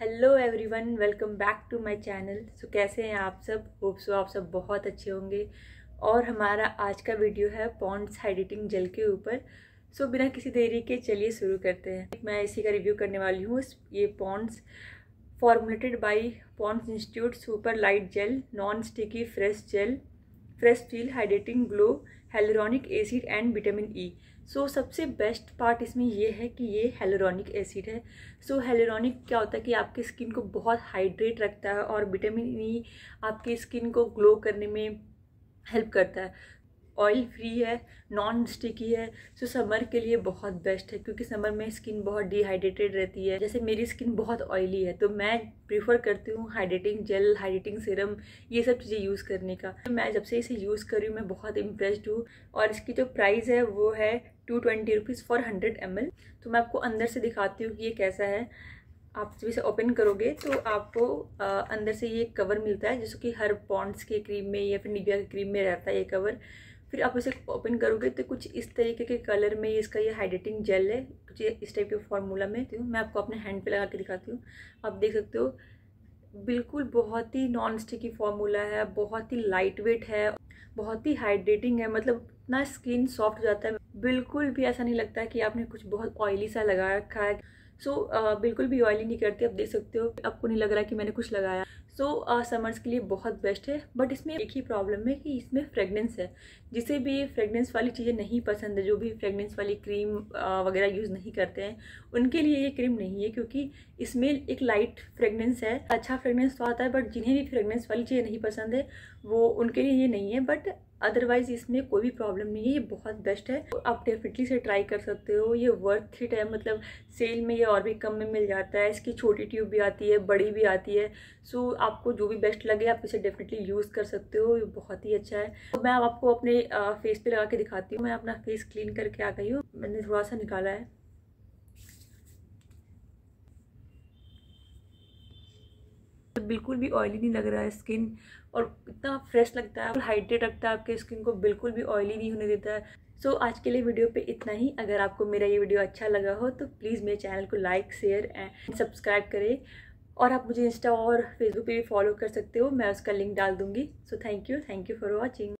hello everyone welcome back to my channel so कैसे हैं आप सब होप सो आप सब बहुत अच्छे होंगे और हमारा आज का वीडियो है पॉन्ड्स हाइडिटिंग जेल के ऊपर सो so, बिना किसी देरी के चलिए शुरू करते हैं मैं इसी का रिव्यू करने वाली हूँ ये Pond's formulated by Pond's institute super light gel non sticky fresh gel fresh feel hydrating glow hyaluronic acid and vitamin E so सबसे बेस्ट पार्ट इसमें ये है कि ये हेलोरॉनिक एसिड है सो so, हेलोरॉनिक क्या होता है कि आपकी स्किन को बहुत हाइड्रेट रखता है और विटामिन ई e आपकी स्किन को ग्लो करने में हेल्प करता है ऑयल फ्री है नॉन स्टिकी है सो समर के लिए बहुत बेस्ट है क्योंकि समर में स्किन बहुत डिहाइड्रेटेड रहती है जैसे मेरी स्किन बहुत ऑयली है तो मैं प्रीफर करती हूँ हाइड्रेटिंग जेल हाइड्रेटिंग सीरम ये सब चीज़ें यूज़ करने का मैं जब से इसे यूज़ कर रही हूँ मैं बहुत इम्प्रेस्ड हूँ और इसकी जो प्राइस है वो है two twenty rupees for hundred M L तो मैं आपको अंदर से दिखाती हूँ कि ये कैसा है आप जब इसे ओपन करोगे तो आपको आ, अंदर से ये कवर मिलता है जैसे कि हर पॉन्ड्स के क्रीम में या फिर निविया के क्रीम में रहता है ये कवर फिर आप इसे ओपन करोगे तो कुछ इस तरीके के कलर में इसका ये हाइड्रेटिंग जेल है कुछ इस टाइप के फार्मूला में तो मैं आपको अपने हैंड पे लगा के दिखाती हूँ आप देख सकते हो बिल्कुल बहुत ही नॉन स्टिकी फार्मूला है बहुत ही लाइट वेट है बहुत ही हाइड्रेटिंग है मतलब इतना स्किन सॉफ्ट हो जाता है बिल्कुल भी ऐसा नहीं लगता कि आपने कुछ बहुत ऑयली सा लगा रखा है सो so, uh, बिल्कुल भी ऑयली नहीं करती आप देख सकते हो आपको नहीं लग रहा कि मैंने कुछ लगाया सो समर्स uh, के लिए बहुत बेस्ट है बट इसमें एक ही प्रॉब्लम है कि इसमें फ्रेगनेंस है जिसे भी फ्रेगनेंस वाली चीज़ें नहीं पसंद है जो भी फ्रेगनेंस वाली क्रीम uh, वगैरह यूज़ नहीं करते हैं उनके लिए ये क्रीम नहीं है क्योंकि इसमें एक लाइट फ्रेगनेंस है अच्छा फ्रेगनेंस तो आता है बट जिन्हें भी फ्रेगनेंस वाली चीज़ें नहीं पसंद है वो उनके लिए ये नहीं है बट अदरवाइज इसमें कोई भी प्रॉब्लम नहीं है ये बहुत बेस्ट है आप डेफिनेटली से ट्राई कर सकते हो ये वर्थ इट है मतलब सेल में ये और भी कम में मिल जाता है इसकी छोटी ट्यूब भी आती है बड़ी भी आती है सो so, आपको जो भी बेस्ट लगे आप इसे डेफिनेटली यूज़ कर सकते हो ये बहुत ही अच्छा है तो मैं आपको अपने फेस पर लगा के दिखाती हूँ मैं अपना फेस क्लीन करके आ गई हूँ मैंने थोड़ा सा निकाला है बिल्कुल भी ऑयली नहीं लग रहा है स्किन और इतना फ्रेश लगता है हाइड्रेट रखता है आपके स्किन को बिल्कुल भी ऑयली नहीं होने देता है सो so, आज के लिए वीडियो पे इतना ही अगर आपको मेरा ये वीडियो अच्छा लगा हो तो प्लीज़ मेरे चैनल को लाइक शेयर एंड सब्सक्राइब करें और आप मुझे इंस्टा और फेसबुक पे भी फॉलो कर सकते हो मैं उसका लिंक डाल दूँगी so thank you thank you for watching